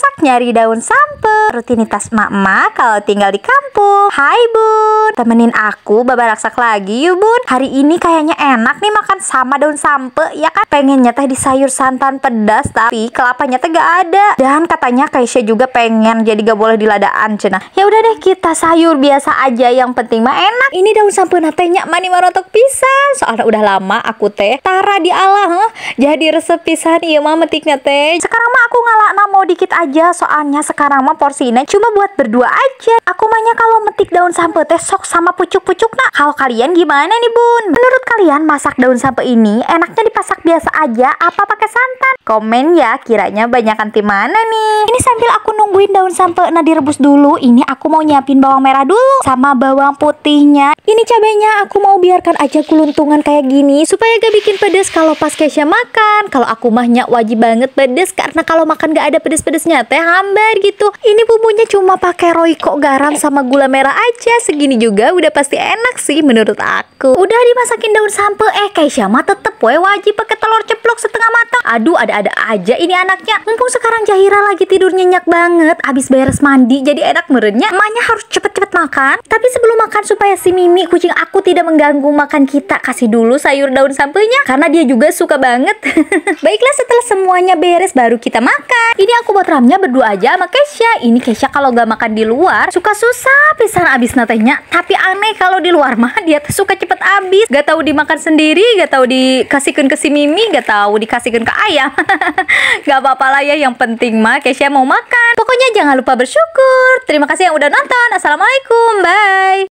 masak nyari daun sampe. Rutinitas mak-mak kalau tinggal di kampung kampung. Hai bun, temenin aku raksak lagi yuk bun. Hari ini kayaknya enak nih makan sama daun sampe ya kan. pengen teh di sayur santan pedas tapi kelapanya teh gak ada. Dan katanya Kaisya juga pengen jadi gak boleh diladaan cina. Ya udah deh kita sayur biasa aja yang penting mah enak. Ini daun sampe nyak mani marotok pisan. Soalnya udah lama aku teh tara di Allah huh? jadi resep pisan iya mah metiknya teh. Sekarang mah aku ngalak mau dikit aja soalnya sekarang mah porsinya cuma buat berdua aja. Aku mahnya kalau metik daun sampe teh sok sama pucuk-pucuk nak. Kalau kalian gimana nih bun? Menurut kalian masak daun sampe ini enaknya dipasak biasa aja apa pakai santan? Komen ya kiranya banyakan tim mana nih. Ini sambil aku nungguin daun sampe nah direbus dulu. Ini aku mau nyiapin bawang merah dulu sama bawang putihnya. Ini cabenya aku mau biarkan aja kuluntungan kayak gini supaya gak bikin pedes kalau pas Kesha makan. Kalau aku mahnya wajib banget pedes karena kalau makan gak ada pedes-pedesnya teh hambar gitu. Ini bumbunya cuma pakai royco garam sama gula merah aja segini juga udah pasti enak sih menurut aku udah dimasakin daun sampe eh Kaisya mah tetep we wajib pakai telur ceplok setengah matang aduh ada-ada aja ini anaknya mumpung sekarang Jahira lagi tidur nyenyak banget abis beres mandi jadi enak merenya emaknya harus cepet-cepet makan tapi sebelum makan supaya si Mimi kucing aku tidak mengganggu makan kita kasih dulu sayur daun sampelnya karena dia juga suka banget baiklah setelah semuanya beres baru kita makan ini aku buat ramnya berdua aja sama Keisha ini Keisha kalau gak makan di luar suka susah pisan abis natenya tapi aneh kalau di luar mah dia suka cepet abis gak tahu dimakan sendiri gak tahu dikasihkan ke si Mimi gak tahu dikasihkan ke ayah gak apa-apa lah ya yang penting mah Kesha mau makan pokoknya jangan lupa bersyukur terima kasih yang udah nonton assalamualaikum bye